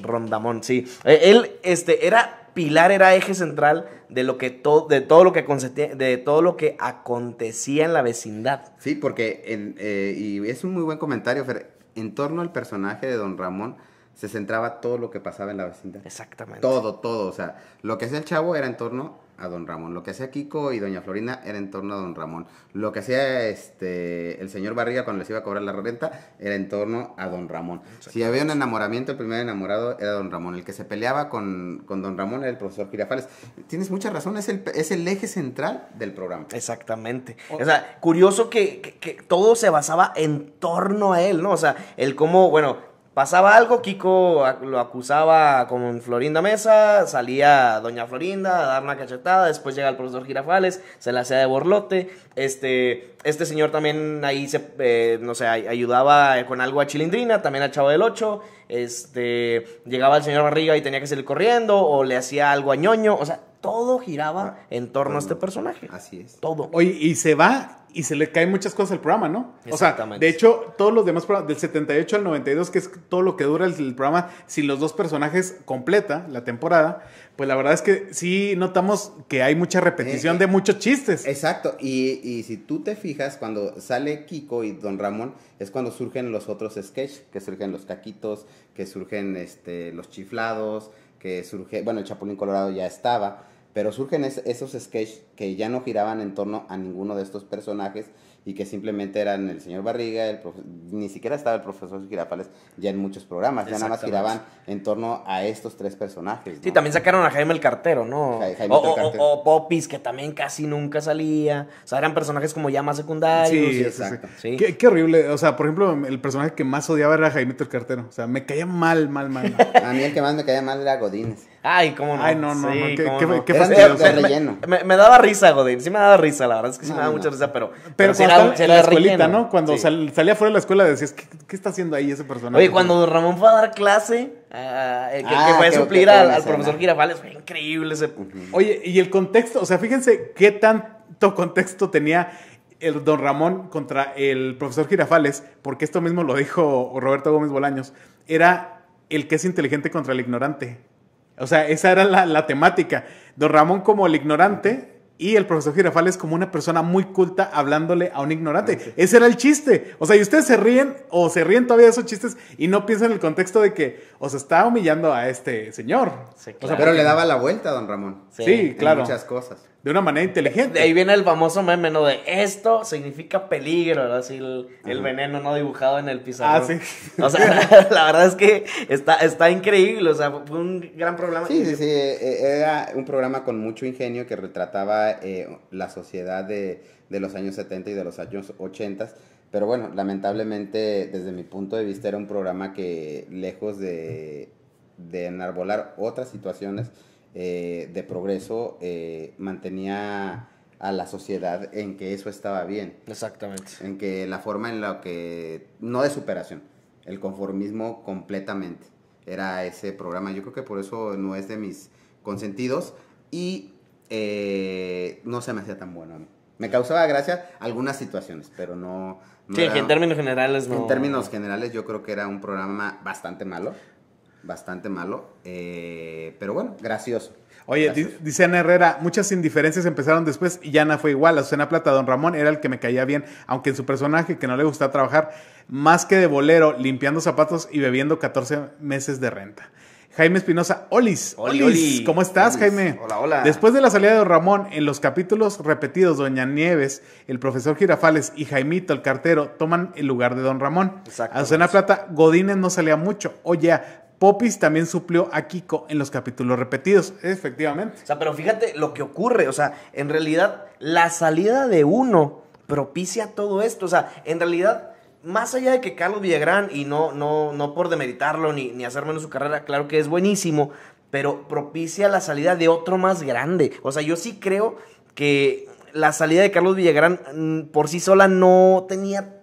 Rondamón, sí. E, él este, era pilar, era eje central de, lo que de, todo, lo que de todo lo que acontecía en la vecindad. Sí, porque, eh, y es un muy buen comentario, En torno al personaje de Don Ramón, se centraba todo lo que pasaba en la vecindad. Exactamente. Todo, todo. O sea, lo que hacía el chavo era en torno a don Ramón. Lo que hacía Kiko y doña Florina era en torno a don Ramón. Lo que hacía este, el señor Barriga cuando les iba a cobrar la renta era en torno a don Ramón. Si había un enamoramiento, el primer enamorado era don Ramón. El que se peleaba con, con don Ramón era el profesor Girafales. Tienes mucha razón, es el, eje central del programa. Exactamente. O sea, curioso que todo se basaba en torno a él, ¿no? O sea, el cómo, bueno, pasaba algo, Kiko lo acusaba con Florinda Mesa, salía doña Florinda a dar una cachetada, después llega el profesor Girafales, se la hacía de borlote, este, este señor también ahí se, eh, no sé, ayudaba con algo a Chilindrina, también al Chavo del Ocho, este, llegaba el señor Barriga y tenía que salir corriendo, o le hacía algo a Ñoño, o sea, todo giraba en torno a este personaje. Así es. Todo. Oye, y se va y se le caen muchas cosas al programa, ¿no? Exactamente. O sea, de hecho, todos los demás programas, del 78 al 92, que es todo lo que dura el, programa, si los dos personajes completa la temporada, pues la verdad es que sí notamos que hay mucha repetición eh, de muchos chistes. Exacto. Y, si tú te fijas, cuando sale Kiko y Don Ramón, es cuando surgen los otros sketches, que surgen los caquitos, que surgen este, los chiflados, que surge, bueno, el Chapulín Colorado ya estaba pero surgen esos sketches que ya no giraban en torno a ninguno de estos personajes y que simplemente eran el señor Barriga, ni siquiera estaba el profesor Girafales ya en muchos programas, ya nada más giraban en torno a estos tres personajes. Sí, también sacaron a Jaime el Cartero, ¿no? o, Popis, que también casi nunca salía. O sea, eran personajes como ya más secundarios. Sí, sí exacto. Sí. Qué, qué, horrible. O sea, por ejemplo, el personaje que más odiaba era Jaime el Cartero. O sea, me caía mal, mal, mal. a mí el que más me caía mal era Godínez. Ay, cómo no. Ay, no, no, no. Qué, qué, Me, daba risa, Godín. Sí me daba risa, la verdad es que sí me daba mucha risa, pero. Pero, era, en la escuelita, ¿no? Cuando salía fuera de la escuela decías, ¿qué, está haciendo ahí ese personaje? Oye, cuando Don Ramón fue a dar clase, ah, el eh, que, ah, fue a suplir al, al, profesor Girafales, fue increíble ese. Oye, y el contexto, o sea, fíjense qué tanto contexto tenía el don Ramón contra el profesor Girafales, porque esto mismo lo dijo Roberto Gómez Bolaños, era el que es inteligente contra el ignorante. O sea, esa era la, temática. Don Ramón como el ignorante y el profesor Girafales como una persona muy culta hablándole a un ignorante. Ese era el chiste. O sea, y ustedes se ríen o se ríen todavía de esos chistes y no piensan en el contexto de que os está humillando a este señor. pero le daba la vuelta a don Ramón. Sí, claro. muchas cosas de una manera inteligente. De ahí viene el famoso meme, ¿no? De esto significa peligro, ¿no? Así el, veneno no dibujado en el pizarrón. Ah, sí. O sea, la, verdad es que está, está increíble, o sea, fue un gran programa. Sí, sí, sí, e, e, era un programa con mucho ingenio que retrataba eh, la sociedad de, de, los años 70 y de los años 80. Pero bueno, lamentablemente, desde mi punto de vista, era un programa que lejos de, de enarbolar otras situaciones, eh, de progreso eh, mantenía a la sociedad en que eso estaba bien. Exactamente. En que la forma en la que, no de superación, el conformismo completamente. Era ese programa. Yo creo que por eso no es de mis consentidos y eh, no se me hacía tan bueno a mí. Me causaba gracia algunas situaciones, pero no... sí, en términos generales no. En términos generales yo creo que era un programa bastante malo bastante malo, eh, pero bueno, gracioso. Oye, dice Ana Herrera, muchas indiferencias empezaron después y no fue igual. Azucena Plata, Don Ramón era el que me caía bien, aunque en su personaje, que no le gustaba trabajar, más que de bolero, limpiando zapatos y bebiendo 14 meses de renta. Jaime Espinosa, Olis, Olis, ¿cómo estás, Jaime? Hola, hola. Después de la salida de Don Ramón, en los capítulos repetidos, Doña Nieves, el profesor Girafales y Jaimito, el cartero, toman el lugar de Don Ramón. Exacto. Plata, Godínez no salía mucho. Oye, Popis también suplió a Kiko en los capítulos repetidos, efectivamente. O sea, pero fíjate lo que ocurre, o sea, en realidad la salida de uno propicia todo esto, o sea, en realidad más allá de que Carlos Villagrán, y no, no, no por demeritarlo ni, ni hacer menos su carrera, claro que es buenísimo, pero propicia la salida de otro más grande. O sea, yo sí creo que la salida de Carlos Villagrán mm, por sí sola no tenía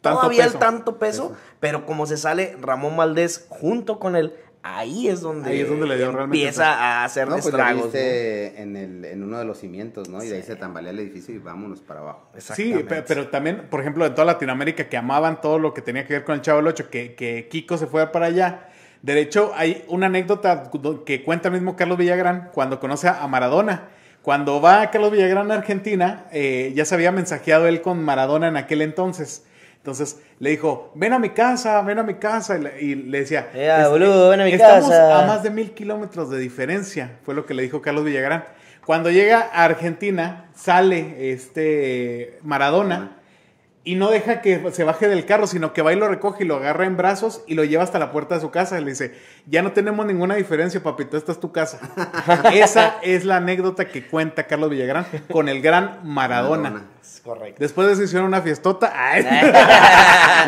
todavía el tanto peso, pero como se sale Ramón Valdés junto con él, ahí es donde, empieza a hacer pues, estragos. en, uno de los cimientos, ¿no? Y de ahí se tambalea el edificio y vámonos para abajo. Sí, pero también, por ejemplo, de toda Latinoamérica que amaban todo lo que tenía que ver con el Chavo 8 que, Kiko se fuera para allá. De hecho, hay una anécdota que cuenta mismo Carlos Villagrán cuando conoce a Maradona. Cuando va a Carlos Villagrán a Argentina, eh, ya se había mensajeado él con Maradona en aquel entonces. Entonces le dijo, ven a mi casa, ven a mi casa. Y le, decía, ya, este, boludo, ven a mi estamos a más de mil kilómetros de diferencia, fue lo que le dijo Carlos Villagrán. Cuando llega a Argentina, sale este Maradona y no deja que se baje del carro, sino que va y lo recoge y lo agarra en brazos y lo lleva hasta la puerta de su casa. Y le dice, ya no tenemos ninguna diferencia, papito, esta es tu casa. Esa es la anécdota que cuenta Carlos Villagrán con el gran Maradona correcto. Después de eso hicieron una fiestota.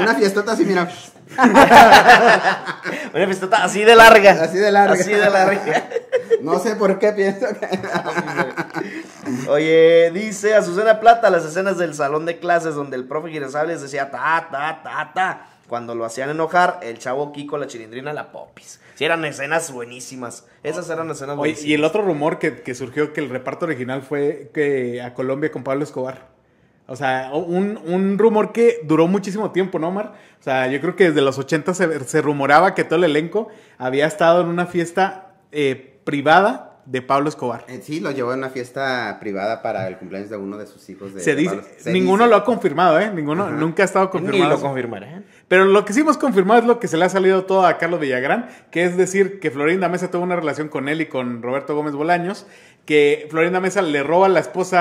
una fiestota así, mira. una fiestota así de larga. Así de larga. Así de larga. no sé por qué pienso Oye, dice Azucena Plata las escenas del salón de clases donde el profe Girasables decía ta, ta, ta, ta. Cuando lo hacían enojar, el chavo Kiko, la chilindrina, la popis. Si eran escenas buenísimas. Esas eran escenas buenísimas. y el otro rumor que, que surgió que el reparto original fue que a Colombia con Pablo Escobar. O sea, un, un, rumor que duró muchísimo tiempo, ¿no, Mar? O sea, yo creo que desde los 80 se, rumoraba que todo el elenco había estado en una fiesta eh, privada de Pablo Escobar. Eh, sí, lo llevó a una fiesta privada para el cumpleaños de uno de sus hijos. se dice, ninguno lo ha confirmado, ¿eh? Ninguno, nunca ha estado confirmado. Ni lo Pero lo que sí hemos confirmado es lo que se le ha salido todo a Carlos Villagrán, que es decir que Florinda Mesa tuvo una relación con él y con Roberto Gómez Bolaños, que Florinda Mesa le roba la esposa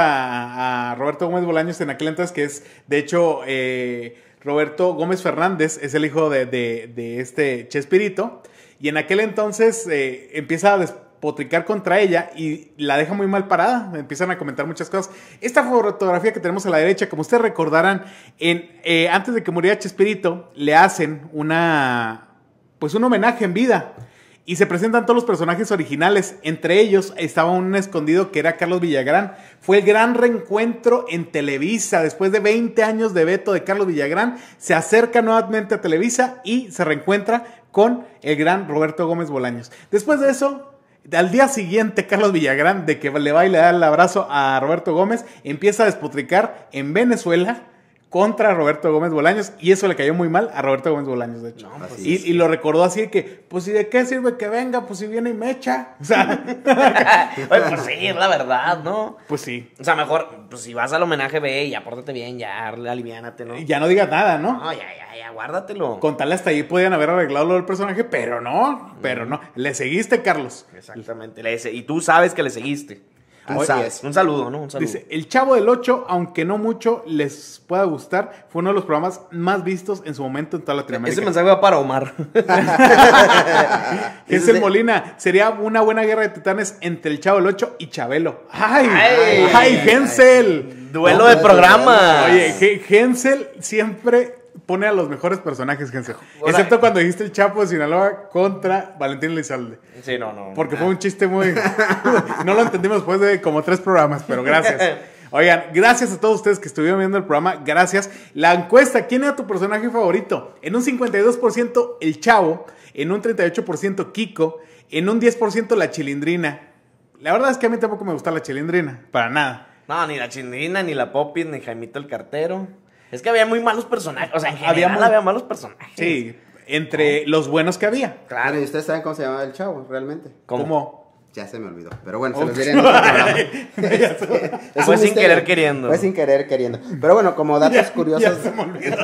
a, Roberto Gómez Bolaños en aquel entonces, que es, de hecho, eh, Roberto Gómez Fernández, es el hijo de, este Chespirito. Y en aquel entonces eh, empieza a potricar contra ella y la deja muy mal parada. Empiezan a comentar muchas cosas. Esta fotografía que tenemos a la derecha, como ustedes recordarán, en, eh, antes de que muriera Chespirito, le hacen una, pues un homenaje en vida. Y se presentan todos los personajes originales. Entre ellos estaba un escondido que era Carlos Villagrán. Fue el gran reencuentro en Televisa. Después de 20 años de veto de Carlos Villagrán, se acerca nuevamente a Televisa y se reencuentra con el gran Roberto Gómez Bolaños. Después de eso, al día siguiente, Carlos Villagrán, de que le va y le da el abrazo a Roberto Gómez, empieza a despotricar en Venezuela contra Roberto Gómez Bolaños y eso le cayó muy mal a Roberto Gómez Bolaños, de hecho. Pues y, y, lo recordó así que, pues ¿y de qué sirve que venga? Pues si viene y me echa. O sea, pues sí, es la verdad, ¿no? Pues sí. O sea, mejor, pues si vas al homenaje, ve y apórtate bien, ya aliviánate, ¿no? Y ya no digas nada, ¿no? No, ya, ya, ya, guárdatelo. Con hasta ahí podían haber arreglado lo del personaje, pero no, pero mm. no. Le seguiste, Carlos. Exactamente, le, y tú sabes que le seguiste. Un saludo, ¿no? Un saludo. Dice, El Chavo del 8, aunque no mucho les pueda gustar, fue uno de los programas más vistos en su momento en toda Latinoamérica. Ese mensaje va para Omar. Gensel Molina. Sería una buena guerra de titanes entre El Chavo del 8 y Chabelo. ¡Ay! ¡Ay, ay, Duelo de programas. Oye, Hensel siempre pone a los mejores personajes, Excepto cuando dijiste el Chapo de Sinaloa contra Valentín Elizalde. Sí, no, no. Porque fue un chiste muy. no lo entendimos después de como tres programas, pero gracias. Oigan, gracias a todos ustedes que estuvieron viendo el programa. Gracias. La encuesta, ¿quién era tu personaje favorito? En un 52% el Chavo, en un 38% Kiko, en un 10% la Chilindrina. La verdad es que a mí tampoco me gusta la Chilindrina, para nada. No, ni la Chilindrina, ni la Popis, ni Jaimito el Cartero. Es que había muy malos personajes. O sea, había, malos personajes. Sí, entre los buenos que había. Claro, y ustedes saben cómo se llamaba el chavo, realmente. ¿Cómo? Ya se me olvidó. Pero bueno, se los diré en otro programa. Fue sin querer queriendo. Fue sin querer queriendo. Pero bueno, como datos curiosos. Ya se me olvidó.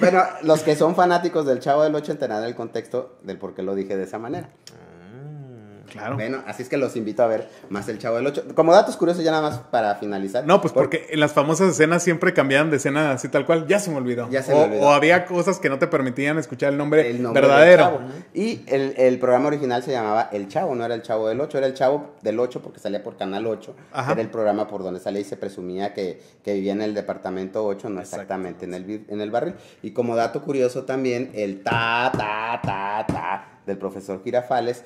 bueno, los que son fanáticos del Chavo del Ocho entenderán el contexto del por qué lo dije de esa manera. Claro. Bueno, así es que los invito a ver más El Chavo del 8 Como datos curiosos, ya nada más para finalizar. No, pues porque, en las famosas escenas siempre cambiaban de escena así tal cual. Ya se me olvidó. o, había cosas que no te permitían escuchar el nombre, verdadero. Y el, programa original se llamaba El Chavo, no era El Chavo del 8, era El Chavo del 8 porque salía por Canal 8. Era el programa por donde salía y se presumía que, vivía en el departamento 8, no exactamente en el, en el barril. Y como dato curioso también, el ta, ta, ta, ta del profesor Girafales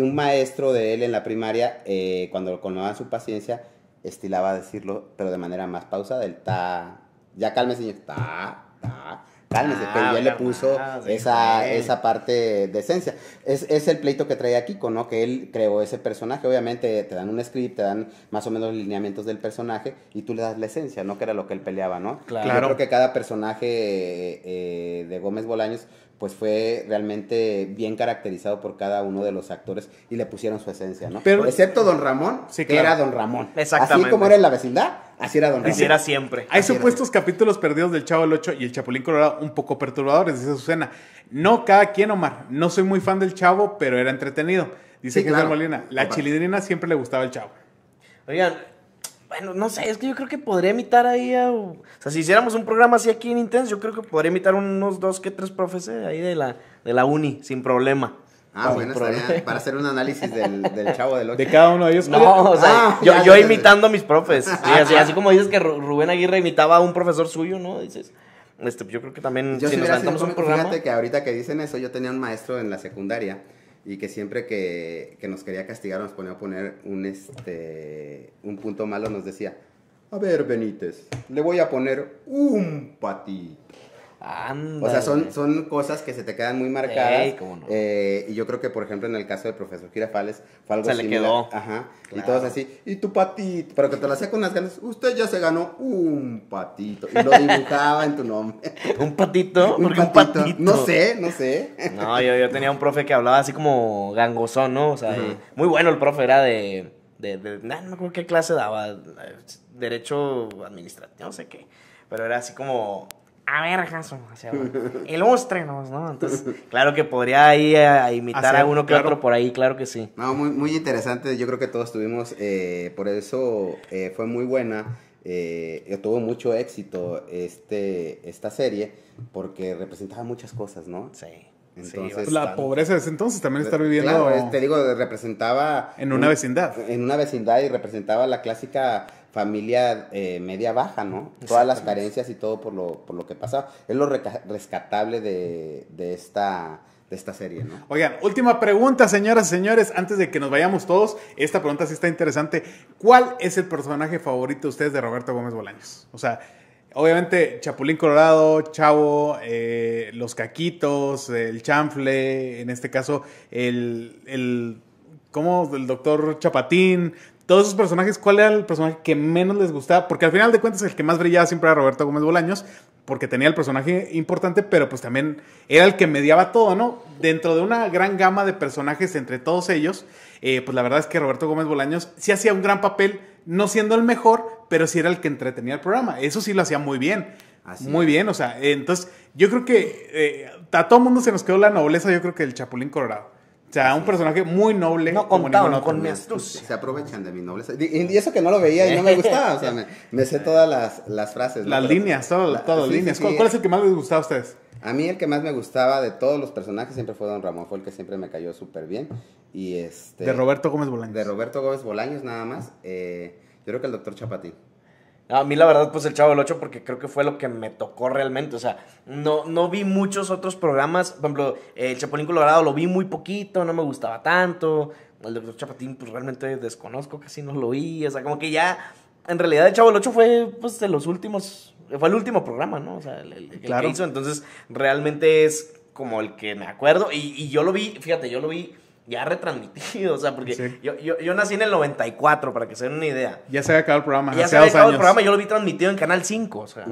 un maestro de él en la primaria, eh, cuando colmaban su paciencia, estilaba a decirlo, pero de manera más pausada, el ta, ya cálmese, señor, ta, ta, cálmese, pero ya ah, le puso esa, esa parte de esencia. Es, el pleito que traía Kiko, ¿no? Que él creó ese personaje, obviamente te dan un script, te dan más o menos los lineamientos del personaje y tú le das la esencia, ¿no? Que era lo que él peleaba, ¿no? Claro. Yo creo que cada personaje eh, eh, de Gómez Bolaños pues fue realmente bien caracterizado por cada uno de los actores y le pusieron su esencia, ¿no? Pero, Excepto Don Ramón, que era Don Ramón. Exactamente. Así como era en la vecindad, así era Don Ramón. Así era siempre. Hay supuestos capítulos perdidos del Chavo del Ocho y el Chapulín Colorado un poco perturbadores, dice Susana. No, cada quien, Omar. No soy muy fan del Chavo, pero era entretenido. Dice que Molina, la chilidrina siempre le gustaba el Chavo. Oigan, bueno, no sé, es que yo creo que podría imitar ahí a... O sea, si hiciéramos un programa así aquí en Intense, yo creo que podría imitar unos dos que tres profes eh, ahí de la, de la uni, sin problema. Ah, bueno, estaría para hacer un análisis del, chavo del otro. De cada uno de ellos. No, o sea, ah, yo, yo imitando a mis profes. así, así, como dices que Rubén Aguirre imitaba a un profesor suyo, ¿no? Dices, este, yo creo que también si nos un programa. Fíjate que ahorita que dicen eso, yo tenía un maestro en la secundaria y que siempre que, nos quería castigar nos ponía a poner un, este, un punto malo, nos decía, a ver Benítez, le voy a poner un patito. O sea, son, son cosas que se te quedan muy marcadas. Eh, y yo creo que, por ejemplo, en el caso del profesor Girafales, fue algo se le quedó. Ajá. Y todos así, y tu patito, pero que te lo hacía con las ganas, usted ya se ganó un patito. Y lo dibujaba en tu nombre. ¿Un patito? ¿Un, patito? No sé, no sé. no, yo, tenía un profe que hablaba así como gangosón, ¿no? O sea, muy bueno el profe, era de... no me acuerdo qué clase daba, eh, derecho administrativo, no sé qué. Pero era así como a ver, Jason, o sea, ¿no? Entonces, claro que podría ir eh, a imitar ah, a uno que otro por ahí, claro que sí. No, muy, muy interesante, yo creo que todos tuvimos, eh, por eso eh, fue muy buena, eh, tuvo mucho éxito este, esta serie, porque representaba muchas cosas, ¿no? Sí. Entonces, la pobreza de ese entonces también estar viviendo. te digo, representaba. En una vecindad. En una vecindad y representaba la clásica familia eh, media baja, ¿no? Todas las carencias y todo por lo, por lo que pasaba. Es lo rescatable de, de esta de esta serie, ¿no? Oigan, última pregunta, señoras y señores, antes de que nos vayamos todos, esta pregunta sí está interesante. ¿Cuál es el personaje favorito de ustedes de Roberto Gómez Bolaños? O sea, obviamente Chapulín Colorado, Chavo, eh, Los Caquitos, el Chanfle, en este caso el, el ¿cómo? El doctor Chapatín, todos esos personajes, ¿cuál era el personaje que menos les gustaba? Porque al final de cuentas el que más brillaba siempre era Roberto Gómez Bolaños, porque tenía el personaje importante, pero pues también era el que mediaba todo, ¿no? Dentro de una gran gama de personajes entre todos ellos, eh, pues la verdad es que Roberto Gómez Bolaños sí hacía un gran papel, no siendo el mejor, pero sí era el que entretenía el programa. Eso sí lo hacía muy bien. muy bien, o sea, entonces yo creo que eh, a todo mundo se nos quedó la nobleza, yo creo que el Chapulín Colorado. O sea, un personaje muy noble. No contaban con mi astucia. Se aprovechan de mi nobleza. Y eso que no lo veía y no me gustaba. O sea, me, sé todas las, frases. Las líneas, todas las líneas. ¿Cuál, es el que más les gustaba a ustedes? A mí el que más me gustaba de todos los personajes siempre fue Don Ramón, fue el que siempre me cayó súper bien. Y este, de Roberto Gómez Bolaños. De Roberto Gómez Bolaños nada más. Eh, yo creo que el doctor Chapatín. A mí la verdad, pues el Chavo del 8, porque creo que fue lo que me tocó realmente. O sea, no, no vi muchos otros programas. Por ejemplo, el Chapulín Colorado lo vi muy poquito, no me gustaba tanto. El de Chapatín, pues realmente desconozco, casi no lo vi. O sea, como que ya, en realidad el Chavo del 8 fue pues de los últimos, fue el último programa, ¿no? O sea, el, que hizo. Entonces, realmente es como el que me acuerdo. y yo lo vi, fíjate, yo lo vi ya retransmitido, o sea, porque yo, yo, nací en el 94, para que se den una idea. Ya se había acabado el programa, Ya se había acabado el programa, yo lo vi transmitido en Canal 5, o sea,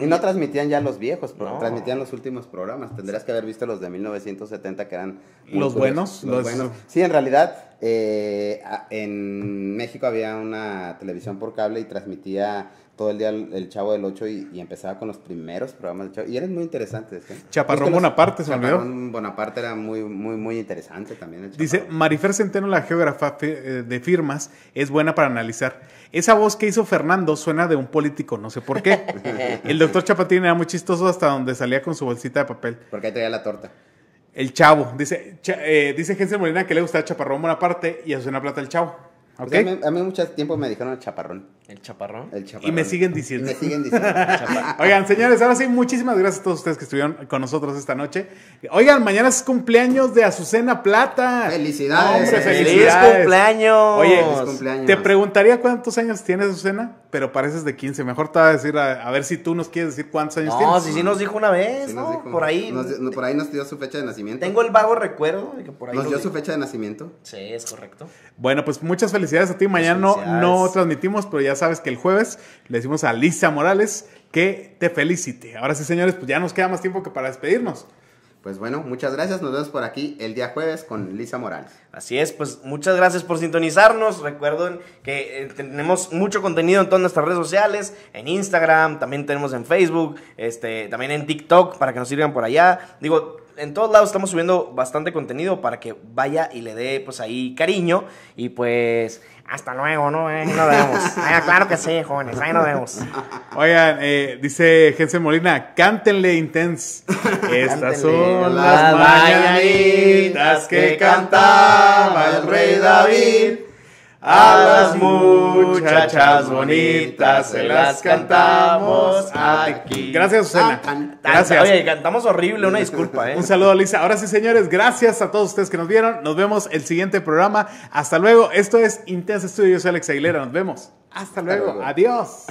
Y no transmitían ya los viejos, pero transmitían los últimos programas. Tendrías que haber visto los de 1970 que eran... ¿Los buenos? los buenos. Sí, en realidad, eh, en México había una televisión por cable y transmitía todo el día el, Chavo del 8 y, empezaba con los primeros programas del Chavo. Y eran muy interesantes. ¿eh? Chaparrón Bonaparte, se Bonaparte era muy, muy, muy interesante también. Dice, Marifer Centeno, la geógrafa eh, de firmas, es buena para analizar. Esa voz que hizo Fernando suena de un político, no sé por qué. el doctor Chapatín era muy chistoso hasta donde salía con su bolsita de papel. Porque ahí traía la torta. El Chavo. Dice, eh, dice Molina que le gusta Chaparrón Bonaparte y a Susana Plata el Chavo. Pues a, mí, a, mí, mucho tiempo me dijeron el chaparrón. ¿El chaparrón? El Y me siguen diciendo. me siguen diciendo. Oigan, señores, ahora sí, muchísimas gracias a todos ustedes que estuvieron con nosotros esta noche. Oigan, mañana es cumpleaños de Azucena Plata. ¡Felicidades! ¡Feliz cumpleaños! Oye, te preguntaría cuántos años tienes, Azucena, pero pareces de 15. Mejor te va a decir, a, ver si tú nos quieres decir cuántos años no, tienes. No, si sí nos dijo una vez, ¿no? por ahí. no, por ahí nos dio su fecha de nacimiento. Tengo el vago recuerdo de que por ahí. ¿Nos dio su fecha de nacimiento? Sí, es correcto. Bueno, pues muchas felicidades felicidades a ti. Mañana no, no transmitimos, pero ya sabes que el jueves le decimos a Lisa Morales que te felicite. Ahora sí, señores, pues ya nos queda más tiempo que para despedirnos. Pues bueno, muchas gracias. Nos vemos por aquí el día jueves con Lisa Morales. Así es, pues muchas gracias por sintonizarnos. Recuerden que eh, tenemos mucho contenido en todas nuestras redes sociales, en Instagram, también tenemos en Facebook, este, también en TikTok para que nos sirvan por allá. Digo, en todos lados estamos subiendo bastante contenido para que vaya y le dé pues ahí cariño y pues hasta luego, ¿no? Ahí nos vemos. claro que sí, jóvenes, ahí nos vemos. Oigan, eh, dice Jensen Molina, cántenle intense. Estas son las mañanitas que cantaba el rey David. A las muchachas bonitas se las cantamos aquí. Gracias, Susana. Gracias. Oye, cantamos horrible, una disculpa, ¿eh? Un saludo, Lisa. Ahora sí, señores, gracias a todos ustedes que nos vieron. Nos vemos el siguiente programa. Hasta luego. Esto es Intense soy Alex Aguilera. Nos vemos. Hasta luego. Adiós.